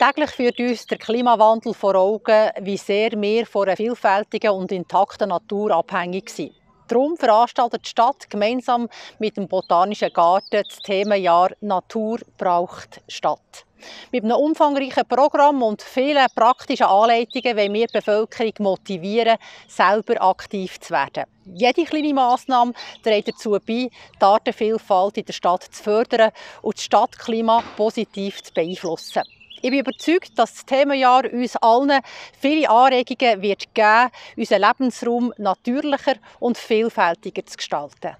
Täglich führt uns der Klimawandel vor Augen, wie sehr wir von einer vielfältigen und intakten Natur abhängig sind. Darum veranstaltet die Stadt gemeinsam mit dem Botanischen Garten das Themenjahr Natur braucht Stadt. Mit einem umfangreichen Programm und vielen praktischen Anleitungen wollen wir die Bevölkerung motivieren, selber aktiv zu werden. Jede kleine Massnahme trägt dazu bei, die Artenvielfalt in der Stadt zu fördern und das Stadtklima positiv zu beeinflussen. Ich bin überzeugt, dass das Themenjahr uns allen viele Anregungen wird geben, unseren Lebensraum natürlicher und vielfältiger zu gestalten.